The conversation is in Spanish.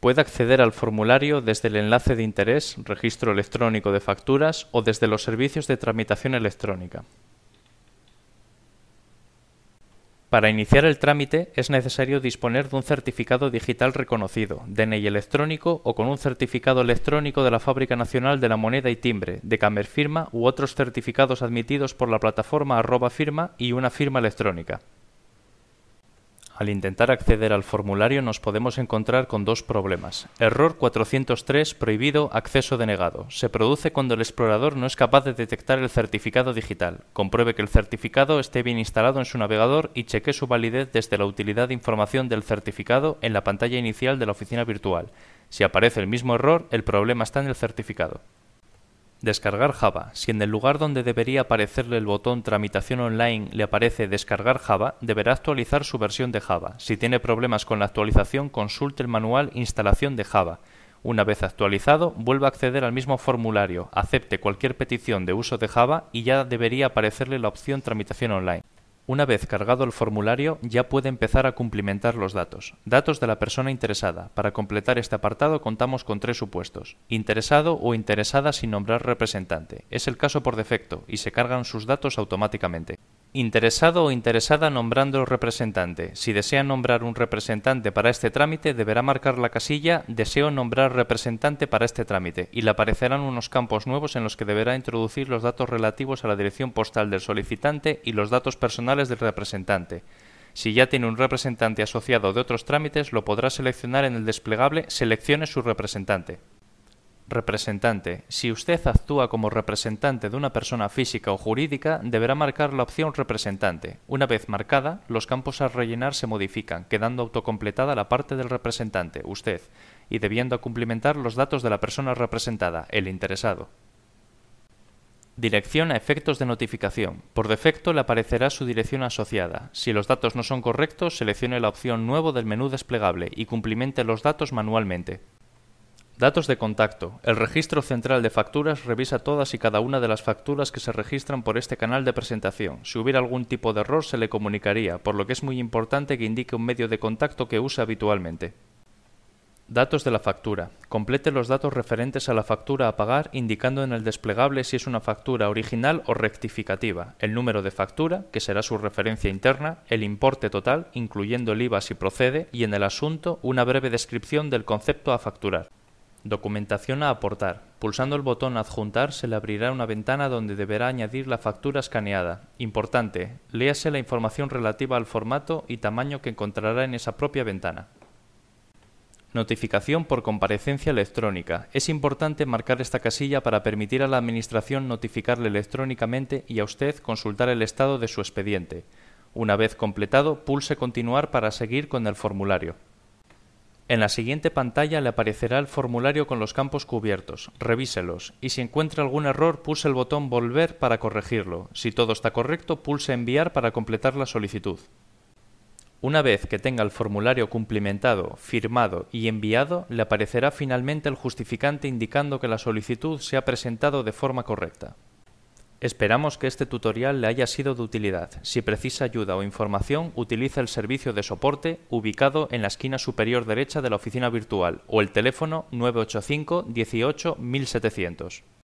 puede acceder al formulario desde el enlace de interés, registro electrónico de facturas o desde los servicios de tramitación electrónica. Para iniciar el trámite es necesario disponer de un certificado digital reconocido, DNI electrónico o con un certificado electrónico de la Fábrica Nacional de la Moneda y Timbre, de Camerfirma u otros certificados admitidos por la plataforma arroba firma y una firma electrónica. Al intentar acceder al formulario nos podemos encontrar con dos problemas. Error 403 prohibido acceso denegado. Se produce cuando el explorador no es capaz de detectar el certificado digital. Compruebe que el certificado esté bien instalado en su navegador y cheque su validez desde la utilidad de información del certificado en la pantalla inicial de la oficina virtual. Si aparece el mismo error, el problema está en el certificado. Descargar Java. Si en el lugar donde debería aparecerle el botón Tramitación online le aparece Descargar Java, deberá actualizar su versión de Java. Si tiene problemas con la actualización, consulte el manual Instalación de Java. Una vez actualizado, vuelva a acceder al mismo formulario, acepte cualquier petición de uso de Java y ya debería aparecerle la opción Tramitación online. Una vez cargado el formulario ya puede empezar a cumplimentar los datos. Datos de la persona interesada. Para completar este apartado contamos con tres supuestos. Interesado o interesada sin nombrar representante. Es el caso por defecto y se cargan sus datos automáticamente interesado o interesada nombrando representante. Si desea nombrar un representante para este trámite, deberá marcar la casilla Deseo nombrar representante para este trámite y le aparecerán unos campos nuevos en los que deberá introducir los datos relativos a la dirección postal del solicitante y los datos personales del representante. Si ya tiene un representante asociado de otros trámites, lo podrá seleccionar en el desplegable Seleccione su representante. Representante. Si usted actúa como representante de una persona física o jurídica, deberá marcar la opción representante. Una vez marcada, los campos a rellenar se modifican, quedando autocompletada la parte del representante, usted, y debiendo cumplimentar los datos de la persona representada, el interesado. Dirección a efectos de notificación. Por defecto le aparecerá su dirección asociada. Si los datos no son correctos, seleccione la opción Nuevo del menú desplegable y cumplimente los datos manualmente. Datos de contacto. El Registro Central de Facturas revisa todas y cada una de las facturas que se registran por este canal de presentación. Si hubiera algún tipo de error se le comunicaría, por lo que es muy importante que indique un medio de contacto que usa habitualmente. Datos de la factura. Complete los datos referentes a la factura a pagar indicando en el desplegable si es una factura original o rectificativa, el número de factura, que será su referencia interna, el importe total, incluyendo el IVA si procede, y en el asunto una breve descripción del concepto a facturar. Documentación a aportar. Pulsando el botón Adjuntar se le abrirá una ventana donde deberá añadir la factura escaneada. Importante, léase la información relativa al formato y tamaño que encontrará en esa propia ventana. Notificación por comparecencia electrónica. Es importante marcar esta casilla para permitir a la Administración notificarle electrónicamente y a usted consultar el estado de su expediente. Una vez completado, pulse Continuar para seguir con el formulario. En la siguiente pantalla le aparecerá el formulario con los campos cubiertos, revíselos y si encuentra algún error pulse el botón Volver para corregirlo. Si todo está correcto, pulse Enviar para completar la solicitud. Una vez que tenga el formulario cumplimentado, firmado y enviado, le aparecerá finalmente el justificante indicando que la solicitud se ha presentado de forma correcta. Esperamos que este tutorial le haya sido de utilidad. Si precisa ayuda o información, utiliza el servicio de soporte ubicado en la esquina superior derecha de la oficina virtual o el teléfono 985 18